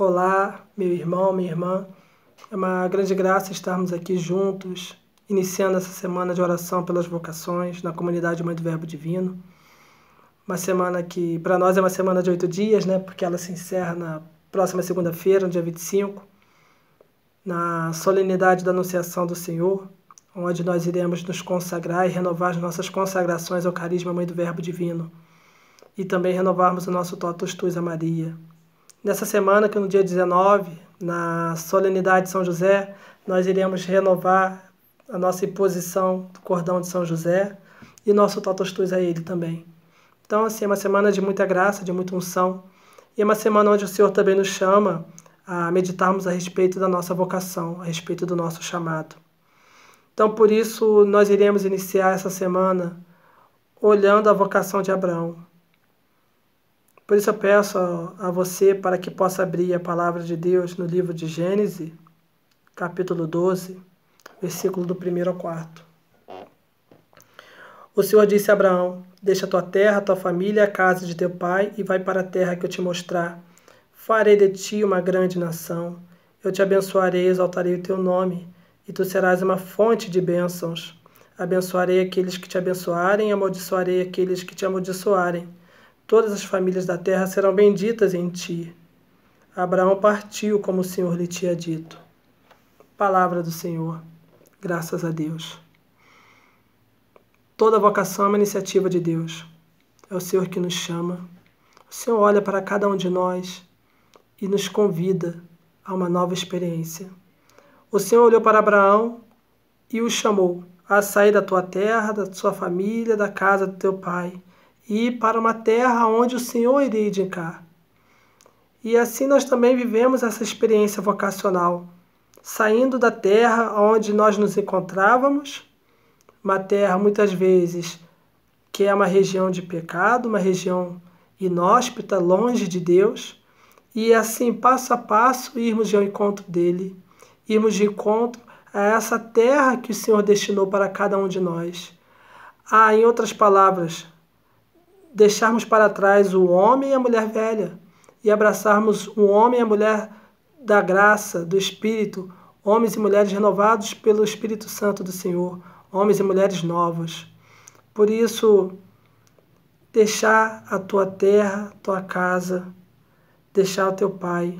Olá, meu irmão, minha irmã. É uma grande graça estarmos aqui juntos, iniciando essa semana de oração pelas vocações na comunidade Mãe do Verbo Divino. Uma semana que, para nós, é uma semana de oito dias, né? Porque ela se encerra na próxima segunda-feira, no dia 25, na solenidade da Anunciação do Senhor, onde nós iremos nos consagrar e renovar as nossas consagrações ao carisma Mãe do Verbo Divino e também renovarmos o nosso Totus Tuis a Maria. Nessa semana, que é no dia 19, na solenidade de São José, nós iremos renovar a nossa imposição do cordão de São José e nosso totustus a ele também. Então, assim, é uma semana de muita graça, de muita unção. E é uma semana onde o Senhor também nos chama a meditarmos a respeito da nossa vocação, a respeito do nosso chamado. Então, por isso, nós iremos iniciar essa semana olhando a vocação de Abraão, por isso eu peço a você para que possa abrir a palavra de Deus no livro de Gênesis, capítulo 12, versículo do 1 ao 4. O Senhor disse a Abraão: Deixa tua terra, tua família, a casa de teu pai e vai para a terra que eu te mostrar. Farei de ti uma grande nação. Eu te abençoarei, exaltarei o teu nome, e tu serás uma fonte de bênçãos. Abençoarei aqueles que te abençoarem, e amaldiçoarei aqueles que te amaldiçoarem Todas as famílias da terra serão benditas em ti. Abraão partiu como o Senhor lhe tinha dito. Palavra do Senhor. Graças a Deus. Toda vocação é uma iniciativa de Deus. É o Senhor que nos chama. O Senhor olha para cada um de nós e nos convida a uma nova experiência. O Senhor olhou para Abraão e o chamou a sair da tua terra, da tua família, da casa do teu pai e para uma terra onde o Senhor iria indicar. E assim nós também vivemos essa experiência vocacional, saindo da terra onde nós nos encontrávamos, uma terra muitas vezes que é uma região de pecado, uma região inóspita, longe de Deus, e assim, passo a passo, irmos de ao encontro dele, irmos de encontro a essa terra que o Senhor destinou para cada um de nós. Ah, em outras palavras, deixarmos para trás o homem e a mulher velha e abraçarmos o homem e a mulher da graça, do Espírito, homens e mulheres renovados pelo Espírito Santo do Senhor, homens e mulheres novos Por isso, deixar a tua terra, tua casa, deixar o teu pai,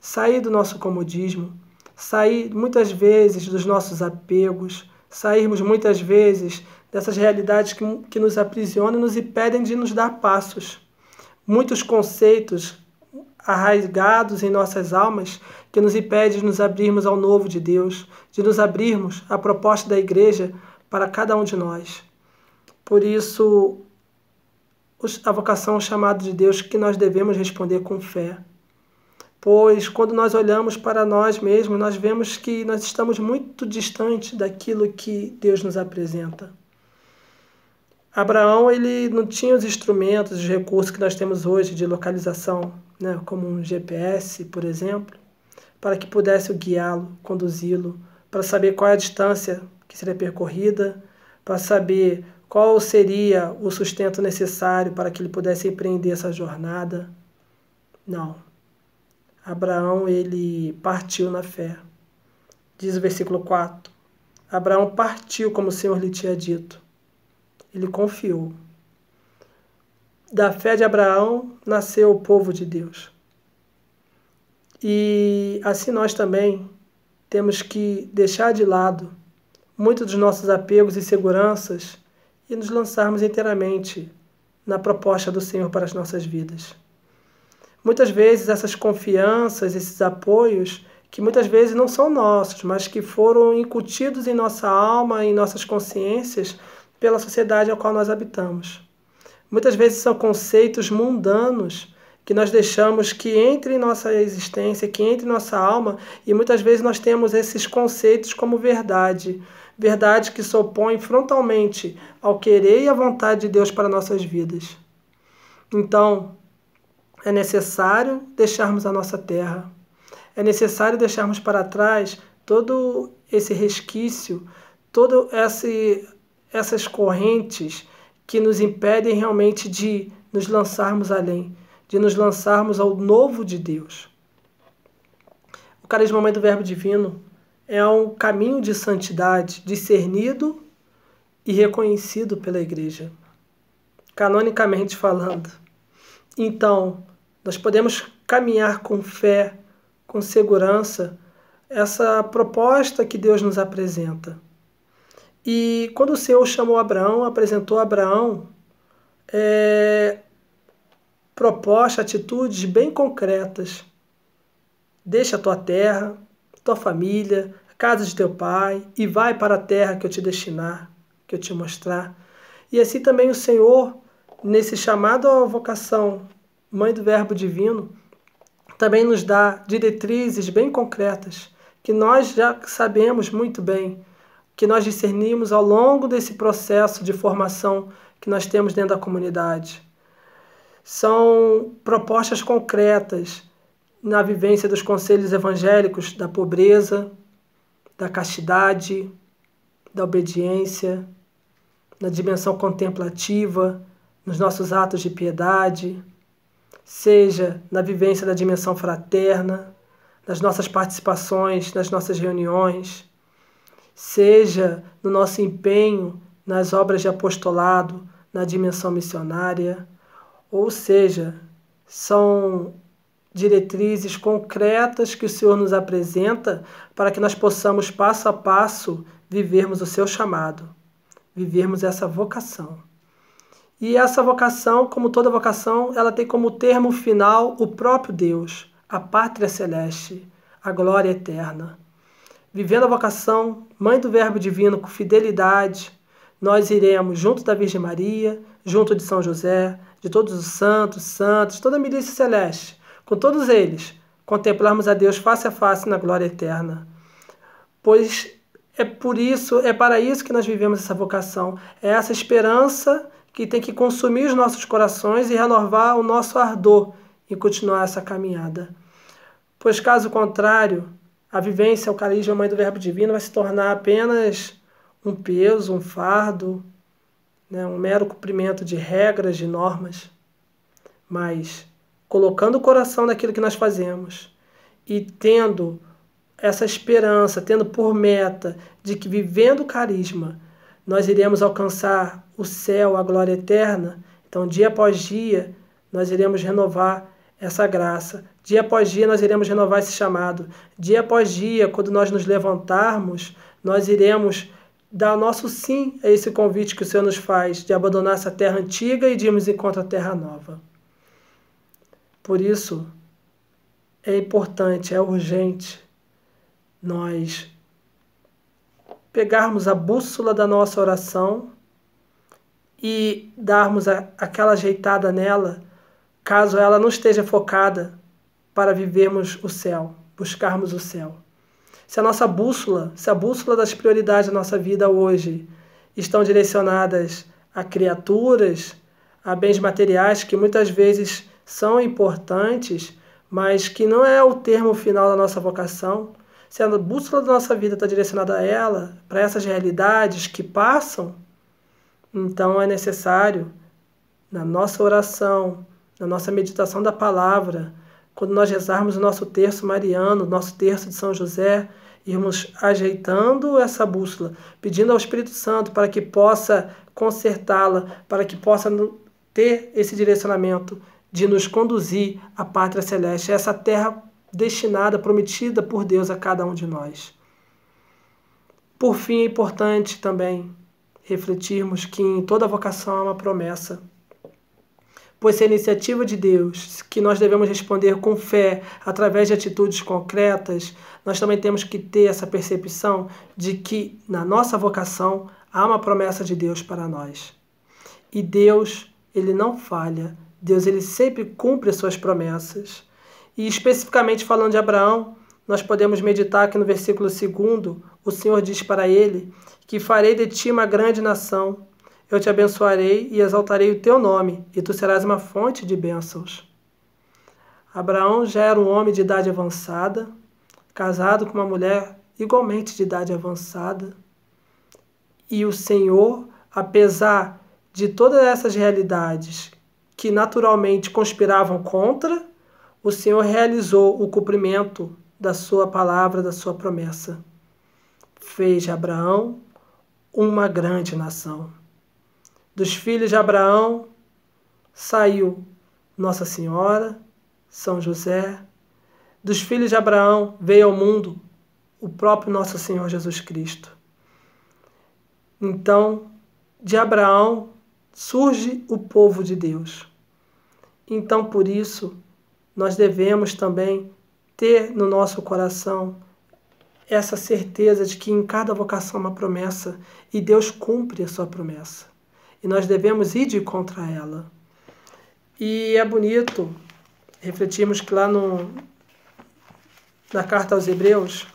sair do nosso comodismo, sair muitas vezes dos nossos apegos, sairmos muitas vezes dessas realidades que, que nos aprisionam e nos impedem de nos dar passos. Muitos conceitos arraigados em nossas almas que nos impedem de nos abrirmos ao novo de Deus, de nos abrirmos à proposta da igreja para cada um de nós. Por isso, a vocação, o chamado de Deus que nós devemos responder com fé. Pois quando nós olhamos para nós mesmos, nós vemos que nós estamos muito distante daquilo que Deus nos apresenta. Abraão ele não tinha os instrumentos, os recursos que nós temos hoje de localização, né, como um GPS, por exemplo, para que pudesse guiá-lo, conduzi-lo, para saber qual é a distância que seria percorrida, para saber qual seria o sustento necessário para que ele pudesse empreender essa jornada. Não. Abraão ele partiu na fé. Diz o versículo 4. Abraão partiu como o Senhor lhe tinha dito ele confiou. Da fé de Abraão nasceu o povo de Deus. E assim nós também temos que deixar de lado muitos dos nossos apegos e seguranças e nos lançarmos inteiramente na proposta do Senhor para as nossas vidas. Muitas vezes essas confianças, esses apoios, que muitas vezes não são nossos, mas que foram incutidos em nossa alma, em nossas consciências, pela sociedade a qual nós habitamos. Muitas vezes são conceitos mundanos que nós deixamos que entre em nossa existência, que entre em nossa alma, e muitas vezes nós temos esses conceitos como verdade. Verdade que se opõe frontalmente ao querer e à vontade de Deus para nossas vidas. Então, é necessário deixarmos a nossa terra. É necessário deixarmos para trás todo esse resquício, todo esse essas correntes que nos impedem realmente de nos lançarmos além, de nos lançarmos ao novo de Deus. O carisma mãe do Verbo Divino é um caminho de santidade discernido e reconhecido pela Igreja, canonicamente falando. Então, nós podemos caminhar com fé, com segurança, essa proposta que Deus nos apresenta. E quando o Senhor chamou Abraão, apresentou a Abraão é, proposta, atitudes bem concretas. Deixa a tua terra, tua família, a casa de teu pai e vai para a terra que eu te destinar, que eu te mostrar. E assim também o Senhor, nesse chamado à vocação, mãe do Verbo Divino, também nos dá diretrizes bem concretas que nós já sabemos muito bem que nós discernimos ao longo desse processo de formação que nós temos dentro da comunidade. São propostas concretas na vivência dos conselhos evangélicos da pobreza, da castidade, da obediência, na dimensão contemplativa, nos nossos atos de piedade, seja na vivência da dimensão fraterna, nas nossas participações, nas nossas reuniões seja no nosso empenho nas obras de apostolado, na dimensão missionária, ou seja, são diretrizes concretas que o Senhor nos apresenta para que nós possamos passo a passo vivermos o seu chamado, vivermos essa vocação. E essa vocação, como toda vocação, ela tem como termo final o próprio Deus, a pátria celeste, a glória eterna vivendo a vocação, mãe do Verbo Divino com fidelidade, nós iremos junto da Virgem Maria, junto de São José, de todos os santos, santos, toda a milícia celeste, com todos eles, contemplarmos a Deus face a face na glória eterna. Pois é por isso, é para isso que nós vivemos essa vocação, é essa esperança que tem que consumir os nossos corações e renovar o nosso ardor em continuar essa caminhada. Pois caso contrário, a vivência, o carisma, a mãe do Verbo Divino, vai se tornar apenas um peso, um fardo, né, um mero cumprimento de regras, de normas. Mas colocando o coração naquilo que nós fazemos e tendo essa esperança, tendo por meta de que vivendo o carisma nós iremos alcançar o céu, a glória eterna. Então, dia após dia, nós iremos renovar essa graça. Dia após dia nós iremos renovar esse chamado. Dia após dia, quando nós nos levantarmos, nós iremos dar nosso sim a esse convite que o Senhor nos faz de abandonar essa terra antiga e de irmos em a terra nova. Por isso, é importante, é urgente nós pegarmos a bússola da nossa oração e darmos a, aquela ajeitada nela caso ela não esteja focada para vivermos o céu, buscarmos o céu. Se a nossa bússola, se a bússola das prioridades da nossa vida hoje estão direcionadas a criaturas, a bens materiais que muitas vezes são importantes, mas que não é o termo final da nossa vocação, se a bússola da nossa vida está direcionada a ela, para essas realidades que passam, então é necessário, na nossa oração, na nossa meditação da palavra, quando nós rezarmos o nosso terço mariano, o nosso terço de São José, irmos ajeitando essa bússola, pedindo ao Espírito Santo para que possa consertá-la, para que possa ter esse direcionamento de nos conduzir à pátria celeste, essa terra destinada, prometida por Deus a cada um de nós. Por fim, é importante também refletirmos que em toda vocação há uma promessa pois é a iniciativa de Deus, que nós devemos responder com fé, através de atitudes concretas, nós também temos que ter essa percepção de que na nossa vocação há uma promessa de Deus para nós. E Deus, ele não falha. Deus ele sempre cumpre suas promessas. E especificamente falando de Abraão, nós podemos meditar que no versículo 2, o Senhor diz para ele que farei de ti uma grande nação eu te abençoarei e exaltarei o teu nome, e tu serás uma fonte de bênçãos. Abraão já era um homem de idade avançada, casado com uma mulher igualmente de idade avançada. E o Senhor, apesar de todas essas realidades que naturalmente conspiravam contra, o Senhor realizou o cumprimento da sua palavra, da sua promessa. Fez de Abraão uma grande nação. Dos filhos de Abraão saiu Nossa Senhora, São José. Dos filhos de Abraão veio ao mundo o próprio Nosso Senhor Jesus Cristo. Então, de Abraão surge o povo de Deus. Então, por isso, nós devemos também ter no nosso coração essa certeza de que em cada vocação há uma promessa e Deus cumpre a sua promessa e nós devemos ir de contra ela. E é bonito refletirmos que lá no, na carta aos Hebreus,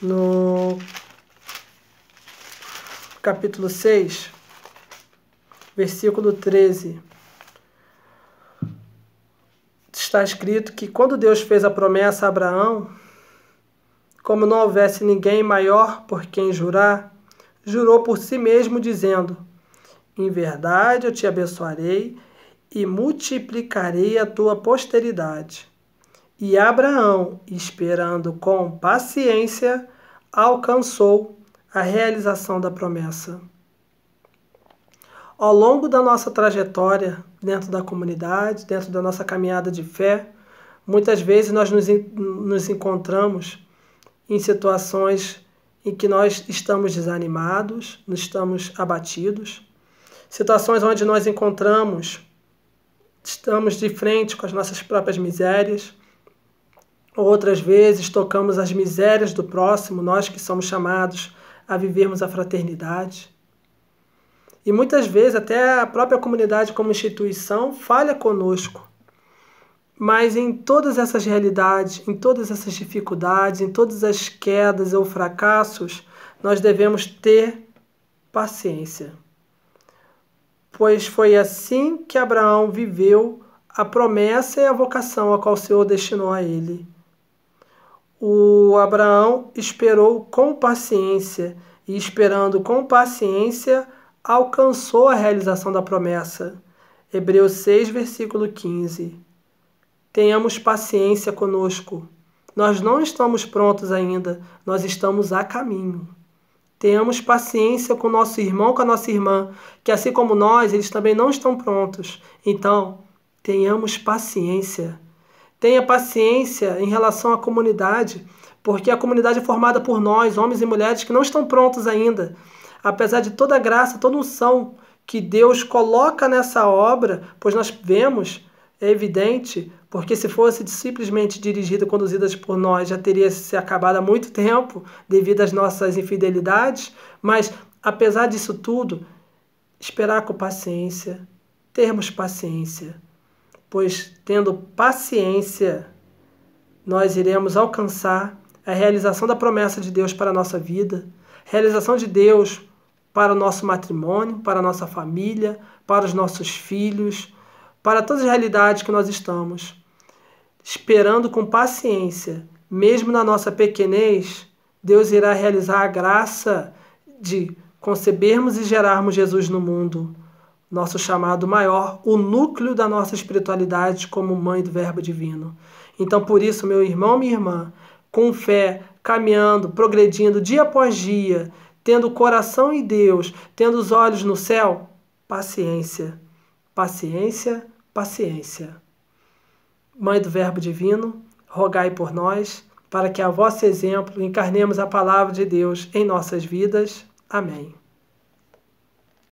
no capítulo 6, versículo 13, está escrito que quando Deus fez a promessa a Abraão, como não houvesse ninguém maior por quem jurar, jurou por si mesmo, dizendo: Em verdade eu te abençoarei e multiplicarei a tua posteridade. E Abraão, esperando com paciência, alcançou a realização da promessa. Ao longo da nossa trajetória dentro da comunidade, dentro da nossa caminhada de fé, muitas vezes nós nos, nos encontramos em situações em que nós estamos desanimados, nos estamos abatidos, situações onde nós encontramos, estamos de frente com as nossas próprias misérias, outras vezes tocamos as misérias do próximo, nós que somos chamados a vivermos a fraternidade. E muitas vezes até a própria comunidade como instituição falha conosco mas em todas essas realidades, em todas essas dificuldades, em todas as quedas ou fracassos, nós devemos ter paciência. Pois foi assim que Abraão viveu a promessa e a vocação a qual o Senhor destinou a ele. O Abraão esperou com paciência e, esperando com paciência, alcançou a realização da promessa. Hebreus 6, versículo 15. Tenhamos paciência conosco. Nós não estamos prontos ainda, nós estamos a caminho. Tenhamos paciência com nosso irmão, com a nossa irmã, que assim como nós, eles também não estão prontos. Então, tenhamos paciência. Tenha paciência em relação à comunidade, porque a comunidade é formada por nós, homens e mulheres que não estão prontos ainda. Apesar de toda a graça, toda a unção que Deus coloca nessa obra, pois nós vemos, é evidente, porque se fosse simplesmente dirigida conduzidas conduzida por nós, já teria se acabado há muito tempo, devido às nossas infidelidades. Mas, apesar disso tudo, esperar com paciência, termos paciência, pois tendo paciência, nós iremos alcançar a realização da promessa de Deus para a nossa vida, realização de Deus para o nosso matrimônio, para a nossa família, para os nossos filhos, para todas as realidades que nós estamos esperando com paciência, mesmo na nossa pequenez, Deus irá realizar a graça de concebermos e gerarmos Jesus no mundo, nosso chamado maior, o núcleo da nossa espiritualidade como mãe do Verbo Divino. Então, por isso, meu irmão, minha irmã, com fé, caminhando, progredindo dia após dia, tendo coração em Deus, tendo os olhos no céu, paciência, paciência, paciência. Mãe do Verbo Divino, rogai por nós, para que a vosso exemplo encarnemos a palavra de Deus em nossas vidas. Amém.